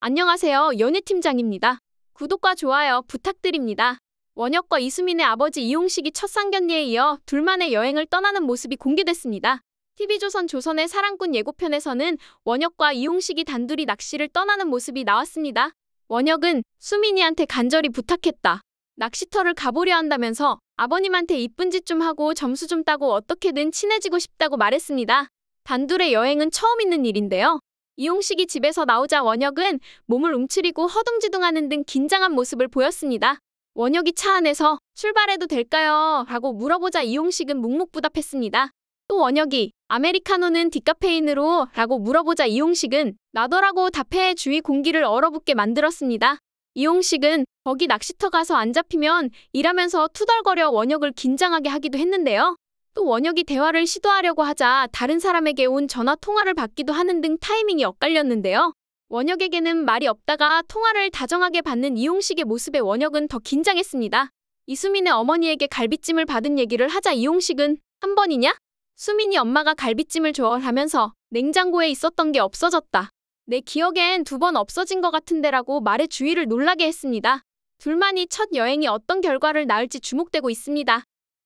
안녕하세요. 연예팀장입니다 구독과 좋아요 부탁드립니다. 원혁과 이수민의 아버지 이용식이 첫 상견례에 이어 둘만의 여행을 떠나는 모습이 공개됐습니다. TV조선 조선의 사랑꾼 예고편에서는 원혁과 이용식이 단둘이 낚시를 떠나는 모습이 나왔습니다. 원혁은 수민이한테 간절히 부탁했다. 낚시터를 가보려 한다면서 아버님한테 이쁜 짓 좀 하고 점수 좀 따고 어떻게든 친해지고 싶다고 말했습니다. 단둘의 여행은 처음 있는 일인데요. 이용식이 집에서 나오자 원혁은 몸을 움츠리고 허둥지둥하는 등 긴장한 모습을 보였습니다. 원혁이 차 안에서 출발해도 될까요? 라고 물어보자 이용식은 묵묵부답했습니다. 또 원혁이 아메리카노는 디카페인으로 라고 물어보자 이용식은 나더라고 답해 주위 공기를 얼어붙게 만들었습니다. 이용식은 거기 낚시터 가서 안 잡히면 일하면서 투덜거려 원혁을 긴장하게 하기도 했는데요. 또 원혁이 대화를 시도하려고 하자 다른 사람에게 온 전화 통화를 받기도 하는 등 타이밍이 엇갈렸는데요. 원혁에게는 말이 없다가 통화를 다정하게 받는 이용식의 모습에 원혁은 더 긴장했습니다. 이수민의 어머니에게 갈비찜을 받은 얘기를 하자 이용식은 한 번이냐? 수민이 엄마가 갈비찜을 좋아하면서 냉장고에 있었던 게 없어졌다. 내 기억엔 두 번 없어진 것 같은데라고 말에주의를 놀라게 했습니다. 둘만이 첫 여행이 어떤 결과를 낳을지 주목되고 있습니다.